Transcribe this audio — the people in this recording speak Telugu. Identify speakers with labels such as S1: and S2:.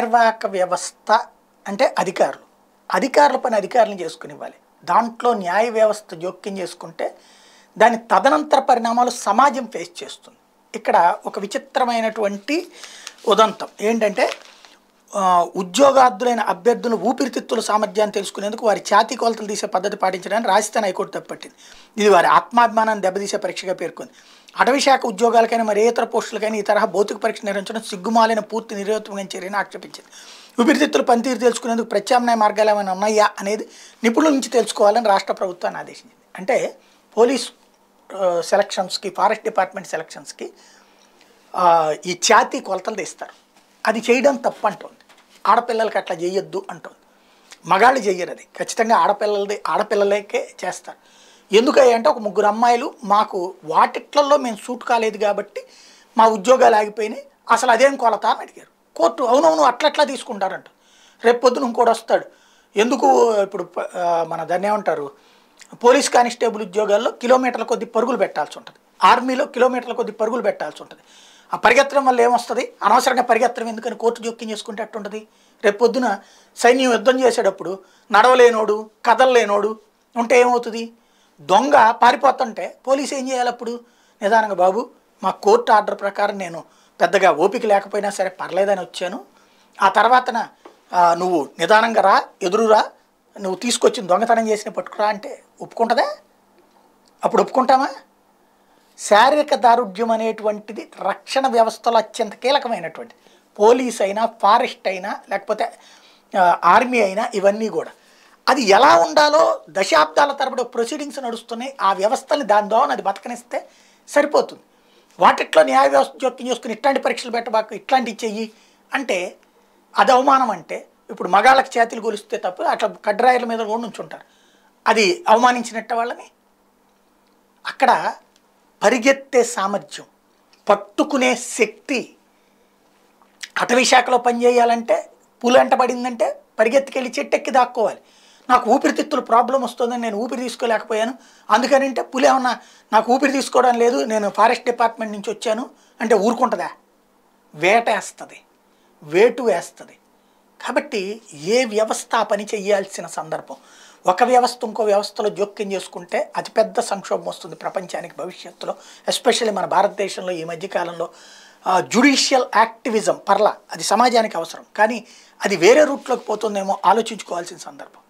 S1: కార్యనిర్వాహక వ్యవస్థ అంటే అధికారులు అధికారుల పని అధికారులను చేసుకుని ఇవ్వాలి దాంట్లో న్యాయ వ్యవస్థ జోక్యం చేసుకుంటే దాని తదనంతర పరిణామాలు సమాజం ఫేస్ చేస్తుంది ఇక్కడ ఒక విచిత్రమైనటువంటి ఉదంతం ఏంటంటే ఉద్యోగార్థులైన అభ్యర్థుల ఊపిరితిత్తుల సామర్థ్యాన్ని తెలుసుకునేందుకు వారి ఛాతీ కొలతలు తీసే పద్ధతి పాటించడానికి రాజస్థాన్ హైకోర్టు తప్పట్టింది ఇది వారి ఆత్మాభిమానాన్ని దెబ్బతీసే పరీక్షగా పేర్కొంది అటవీ శాఖ ఉద్యోగాలకైనా మరి ఇతర పోస్టులకైనా ఈ తరహా భౌతిక పరీక్ష నిర్వహించడం సిగ్గుమాలైన పూర్తి నిరోధమైన చర్యని ఆక్షేపించింది ఊపిరితిత్తుల పనితీరు తెలుసుకునేందుకు ప్రత్యామ్నాయ మార్గాలు ఏమైనా ఉన్నాయా అనేది నిపుణుల నుంచి తెలుసుకోవాలని రాష్ట్ర ప్రభుత్వాన్ని ఆదేశించింది అంటే పోలీస్ సెలక్షన్స్కి ఫారెస్ట్ డిపార్ట్మెంట్ సెలక్షన్స్కి ఈ ఛాతీ కొలతలు తీస్తారు అది చేయడం తప్పంటుంది ఆడపిల్లలకి అట్లా చేయొద్దు అంటుంది మగాళ్ళు చెయ్యరు అది ఖచ్చితంగా ఆడపిల్లలది ఆడపిల్లలకే చేస్తారు ఎందుకంటే ఒక ముగ్గురు అమ్మాయిలు మాకు వాటిట్లలో మేము సూట్ కాలేదు కాబట్టి మా ఉద్యోగాలు ఆగిపోయినాయి అసలు అదేం కొలత అని అడిగారు కోర్టు అవునవును అట్లట్లా తీసుకుంటారంట రేపొద్దున ఇంకోటి వస్తాడు ఎందుకు ఇప్పుడు మన దాన్ని ఏమంటారు పోలీస్ కానిస్టేబుల్ ఉద్యోగాల్లో కిలోమీటర్ల కొద్ది పరుగులు పెట్టాల్సి ఉంటుంది ఆర్మీలో కిలోమీటర్ల కొద్ది పరుగులు పెట్టాల్సి ఉంటుంది ఆ పరిగెత్తడం వల్ల ఏమొస్తుంది అనవసరంగా పరిగెత్తడం ఎందుకని కోర్టు జోక్యం చేసుకుంటే ఉంటుంది రేపొద్దున సైన్యం యుద్ధం చేసేటప్పుడు నడవలేనోడు కదలలేనోడు ఉంటే ఏమవుతుంది దొంగ పారిపోతుంటే పోలీసు ఏం చేయాలి అప్పుడు నిదానంగా బాబు మా కోర్టు ఆర్డర్ ప్రకారం నేను పెద్దగా ఓపిక లేకపోయినా సరే పర్లేదని వచ్చాను ఆ తర్వాతన నువ్వు నిదానంగా రా ఎదురురా నువ్వు తీసుకొచ్చిన దొంగతనం చేసిన పట్టుకురా అంటే ఒప్పుకుంటుందా అప్పుడు ఒప్పుకుంటామా శారీరక దారుఢ్యం అనేటువంటిది రక్షణ వ్యవస్థలో అత్యంత కీలకమైనటువంటి పోలీస్ అయినా ఫారెస్ట్ అయినా లేకపోతే ఆర్మీ అయినా ఇవన్నీ కూడా అది ఎలా ఉండాలో దశాబ్దాల తరబడి ప్రొసీడింగ్స్ నడుస్తున్నాయి ఆ వ్యవస్థని దాని ద్వారా అది బతకనిస్తే సరిపోతుంది వాటిట్లో న్యాయ వ్యవస్థ జోక్యం చేసుకుని ఇట్లాంటి పరీక్షలు పెట్టబాకు ఇట్లాంటివి చెయ్యి అంటే అది అవమానం అంటే ఇప్పుడు మగాళ్ళకి చేతులు గొలిస్తే తప్ప అట్లా కడ్రాయర్ల మీద కూడా ఉంటారు అది అవమానించినట్ట వాళ్ళని అక్కడ పరిగెత్తే సామర్థ్యం పట్టుకునే శక్తి అటవీశాఖలో పనిచేయాలంటే పూలు అంట పడిందంటే పరిగెత్తికెళ్ళి చెట్టెక్కి దాక్కోవాలి నాకు ఊపిరితిత్తులు ప్రాబ్లం వస్తుందని నేను ఊపిరి తీసుకోలేకపోయాను అందుకనంటే పులి ఏమన్నా నాకు ఊపిరి తీసుకోవడం లేదు నేను ఫారెస్ట్ డిపార్ట్మెంట్ నుంచి వచ్చాను అంటే ఊరుకుంటుందా వేట వేస్తుంది వేటు వేస్తుంది కాబట్టి ఏ వ్యవస్థ పని చేయాల్సిన సందర్భం ఒక వ్యవస్థ ఇంకో వ్యవస్థలో జోక్యం చేసుకుంటే అతిపెద్ద సంక్షోభం వస్తుంది ప్రపంచానికి భవిష్యత్తులో ఎస్పెషల్లీ మన భారతదేశంలో ఈ మధ్యకాలంలో జ్యుడిషియల్ యాక్టివిజం పర్ల అది సమాజానికి అవసరం కానీ అది వేరే రూట్లోకి పోతుందేమో ఆలోచించుకోవాల్సిన సందర్భం